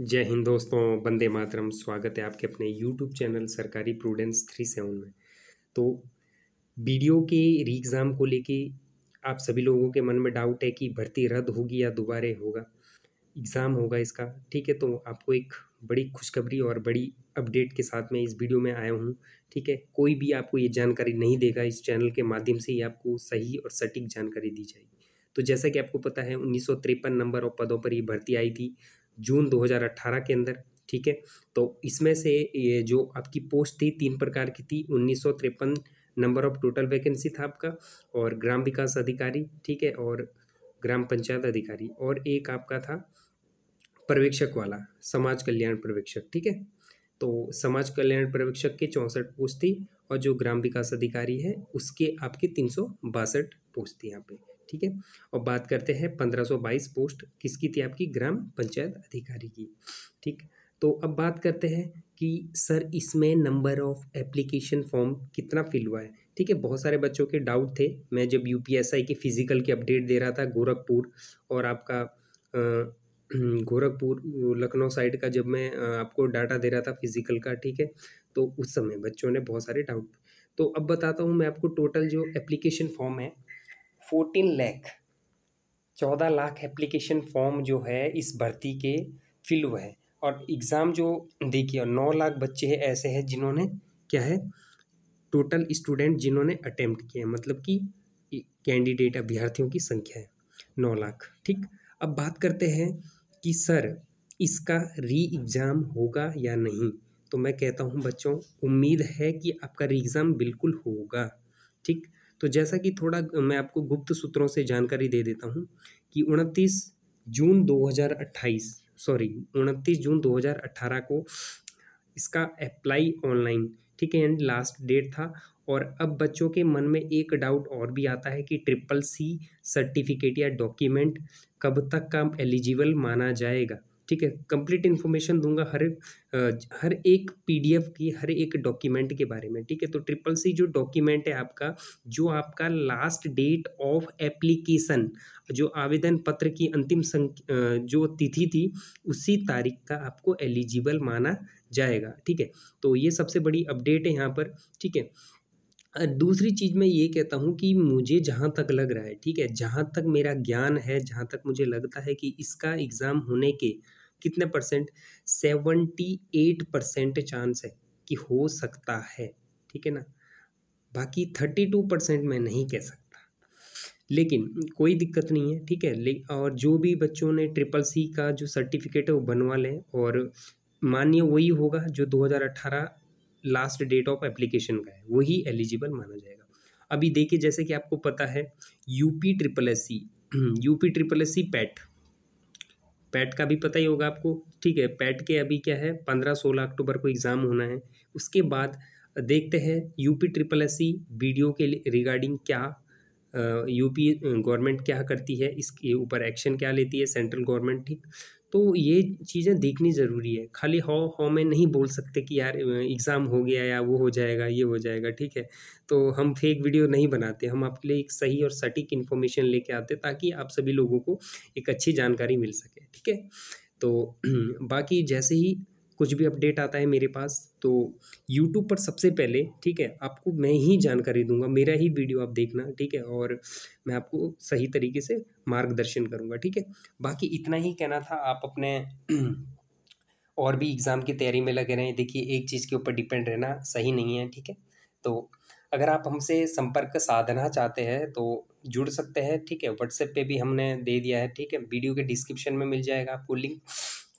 जय हिंद दोस्तों बंदे मातरम स्वागत है आपके अपने यूट्यूब चैनल सरकारी प्रूडेंस थ्री सेवन में तो वीडियो के री एग्ज़ाम को लेके आप सभी लोगों के मन में डाउट है कि भर्ती रद्द होगी या दोबारे होगा एग्ज़ाम होगा इसका ठीक है तो आपको एक बड़ी खुशखबरी और बड़ी अपडेट के साथ मैं इस वीडियो में आया हूँ ठीक है कोई भी आपको ये जानकारी नहीं देगा इस चैनल के माध्यम से ही आपको सही और सटीक जानकारी दी जाएगी तो जैसा कि आपको पता है उन्नीस नंबर और पदों पर ये भर्ती आई थी जून 2018 के अंदर ठीक है तो इसमें से ये जो आपकी पोस्ट थी तीन प्रकार की थी उन्नीस नंबर ऑफ टोटल वैकेंसी था आपका और ग्राम विकास अधिकारी ठीक है और ग्राम पंचायत अधिकारी और एक आपका था पर्यवेक्षक वाला समाज कल्याण पर्यवेक्षक ठीक है तो समाज कल्याण पर्यवेक्षक के चौंसठ पोस्ट थी और जो ग्राम विकास अधिकारी है उसके आपके तीन सौ बासठ पोस्ट थी यहाँ पे ठीक है और बात करते हैं 1522 पोस्ट किसकी थी आपकी ग्राम पंचायत अधिकारी की ठीक तो अब बात करते हैं कि सर इसमें नंबर ऑफ़ एप्लीकेशन फॉर्म कितना फिल हुआ है ठीक है बहुत सारे बच्चों के डाउट थे मैं जब यू की फ़िज़िकल की अपडेट दे रहा था गोरखपुर और आपका आ, गोरखपुर लखनऊ साइड का जब मैं आपको डाटा दे रहा था फिजिकल का ठीक है तो उस समय बच्चों ने बहुत सारे डाउट तो अब बताता हूँ मैं आपको टोटल जो एप्लीकेशन फॉर्म है फोर्टीन लैख चौदह लाख एप्लीकेशन फॉर्म जो है इस भर्ती के फिल हुए हैं और एग्ज़ाम जो देखिए नौ लाख बच्चे हैं ऐसे हैं जिन्होंने क्या है टोटल स्टूडेंट जिन्होंने अटेम्प्ट किए मतलब कि कैंडिडेट अभ्यर्थियों की संख्या है नौ लाख ठीक अब बात करते हैं कि सर इसका री एग्ज़ाम होगा या नहीं तो मैं कहता हूँ बच्चों उम्मीद है कि आपका री एग्ज़ाम बिल्कुल होगा ठीक तो जैसा कि थोड़ा मैं आपको गुप्त सूत्रों से जानकारी दे देता हूँ कि उनतीस जून 2028 सॉरी उनतीस जून 2018 को इसका अप्लाई ऑनलाइन ठीक है एंड लास्ट डेट था और अब बच्चों के मन में एक डाउट और भी आता है कि ट्रिपल सी सर्टिफिकेट या डॉक्यूमेंट कब तक का एलिजिबल माना जाएगा ठीक है कंप्लीट इन्फॉर्मेशन दूंगा हर हर एक पीडीएफ की हर एक डॉक्यूमेंट के बारे में ठीक है तो ट्रिपल सी जो डॉक्यूमेंट है आपका जो आपका लास्ट डेट ऑफ एप्लीकेशन जो आवेदन पत्र की अंतिम जो तिथि थी उसी तारीख का आपको एलिजिबल माना जाएगा ठीक है तो ये सबसे बड़ी अपडेट है यहाँ पर ठीक है दूसरी चीज़ मैं ये कहता हूँ कि मुझे जहाँ तक लग रहा है ठीक है जहाँ तक मेरा ज्ञान है जहाँ तक मुझे लगता है कि इसका एग्ज़ाम होने के कितने percent seventy eight percent chance है कि हो सकता है ठीक है ना बाकी थर्टी टू परसेंट मैं नहीं कह सकता लेकिन कोई दिक्कत नहीं है ठीक है ले और जो भी बच्चों ने ट्रिपल सी का जो सर्टिफिकेट है वो बनवा लें और मान्य वही होगा जो 2018 लास्ट डेट ऑफ एप्लीकेशन का है वही एलिजिबल माना जाएगा अभी देखिए जैसे कि आपको पता है UP triple S C UP triple S C PET PET का भी पता ही होगा आपको ठीक है पैट e के अभी क्या है पंद्रह सोलह अक्टूबर को एग्ज़ाम होना है उसके बाद देखते हैं UP triple S C video के रिगार्डिंग क्या यूपी गवर्नमेंट क्या करती है इसके ऊपर एक्शन क्या लेती है सेंट्रल गवर्नमेंट ठीक तो ये चीज़ें देखनी ज़रूरी है खाली हो हो में नहीं बोल सकते कि यार एग्ज़ाम हो गया या वो हो जाएगा ये हो जाएगा ठीक है तो हम फेक वीडियो नहीं बनाते हम आपके लिए एक सही और सटीक इन्फॉर्मेशन लेके आते ताकि आप सभी लोगों को एक अच्छी जानकारी मिल सके ठीक है तो बाकी जैसे ही कुछ भी अपडेट आता है मेरे पास तो यूट्यूब पर सबसे पहले ठीक है आपको मैं ही जानकारी दूंगा मेरा ही वीडियो आप देखना ठीक है और मैं आपको सही तरीके से मार्गदर्शन करूंगा ठीक है बाकी इतना ही कहना था आप अपने और भी एग्ज़ाम की तैयारी में लगे रहें देखिए एक चीज़ के ऊपर डिपेंड रहना सही नहीं है ठीक है तो अगर आप हमसे संपर्क साधना चाहते हैं तो जुड़ सकते हैं ठीक है व्हाट्सएप पे भी हमने दे दिया है ठीक है वीडियो के डिस्क्रिप्शन में मिल जाएगा आपको लिंक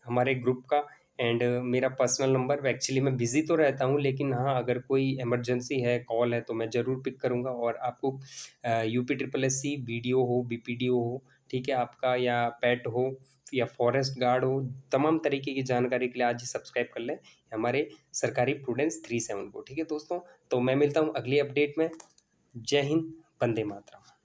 हमारे ग्रुप का एंड uh, मेरा पर्सनल नंबर एक्चुअली मैं बिज़ी तो रहता हूँ लेकिन हाँ अगर कोई इमरजेंसी है कॉल है तो मैं ज़रूर पिक करूँगा और आपको U P triple S C B D O हो बी पी डी ओ हो ठीक है आपका या पेट हो या फॉरेस्ट गार्ड हो तमाम तरीके की जानकारी के लिए आज ही सब्सक्राइब कर लें हमारे सरकारी प्रूडेंस थ्री सेवन को ठीक है दोस्तों तो मैं मिलता हूँ अगली अपडेट में जय हिंद वंदे मातरम